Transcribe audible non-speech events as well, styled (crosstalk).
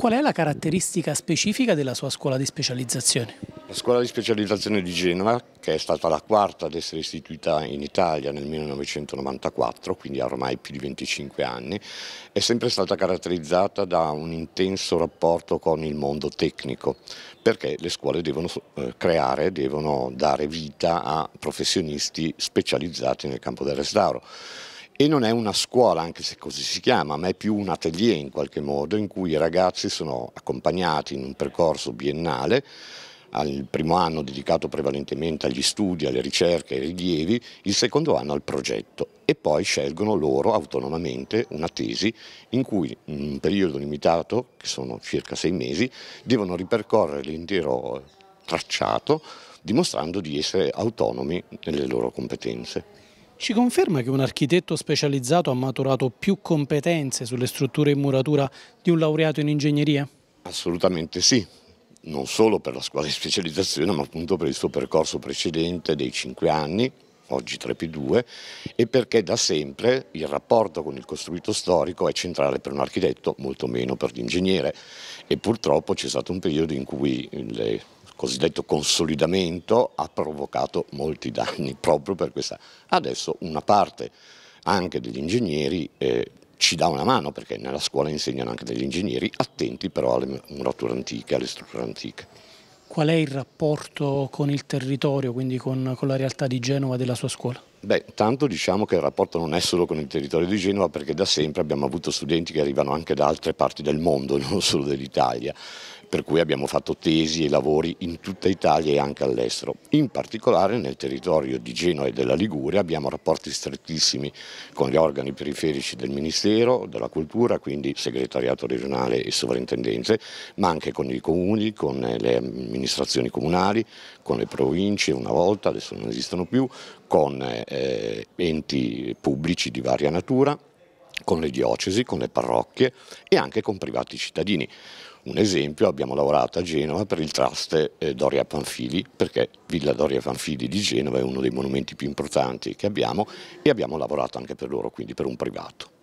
Qual è la caratteristica specifica della sua scuola di specializzazione? La scuola di specializzazione di Genova, che è stata la quarta ad essere istituita in Italia nel 1994, quindi ha ormai più di 25 anni, è sempre stata caratterizzata da un intenso rapporto con il mondo tecnico, perché le scuole devono eh, creare, devono dare vita a professionisti specializzati nel campo del restauro e non è una scuola, anche se così si chiama, ma è più un atelier in qualche modo in cui i ragazzi sono accompagnati in un percorso biennale al primo anno dedicato prevalentemente agli studi, alle ricerche, ai rilievi, il secondo anno al progetto e poi scelgono loro autonomamente una tesi in cui in un periodo limitato, che sono circa sei mesi, devono ripercorrere l'intero tracciato dimostrando di essere autonomi nelle loro competenze. Ci conferma che un architetto specializzato ha maturato più competenze sulle strutture in muratura di un laureato in ingegneria? Assolutamente sì, non solo per la scuola di specializzazione ma appunto per il suo percorso precedente dei 5 anni, oggi 3 più 2 e perché da sempre il rapporto con il costruito storico è centrale per un architetto, molto meno per l'ingegnere e purtroppo c'è stato un periodo in cui le cosiddetto consolidamento ha provocato molti danni (laughs) proprio per questa. Adesso una parte anche degli ingegneri eh, ci dà una mano perché nella scuola insegnano anche degli ingegneri attenti però alle murature antiche, alle strutture antiche. Qual è il rapporto con il territorio, quindi con, con la realtà di Genova della sua scuola? Beh, tanto diciamo che il rapporto non è solo con il territorio di Genova perché da sempre abbiamo avuto studenti che arrivano anche da altre parti del mondo, (laughs) non solo dell'Italia per cui abbiamo fatto tesi e lavori in tutta Italia e anche all'estero. In particolare nel territorio di Genova e della Liguria abbiamo rapporti strettissimi con gli organi periferici del Ministero, della Cultura, quindi segretariato regionale e sovrintendenze, ma anche con i comuni, con le amministrazioni comunali, con le province una volta, adesso non esistono più, con eh, enti pubblici di varia natura con le diocesi, con le parrocchie e anche con privati cittadini. Un esempio, abbiamo lavorato a Genova per il trust eh, Doria Panfili, perché Villa Doria Panfili di Genova è uno dei monumenti più importanti che abbiamo e abbiamo lavorato anche per loro, quindi per un privato.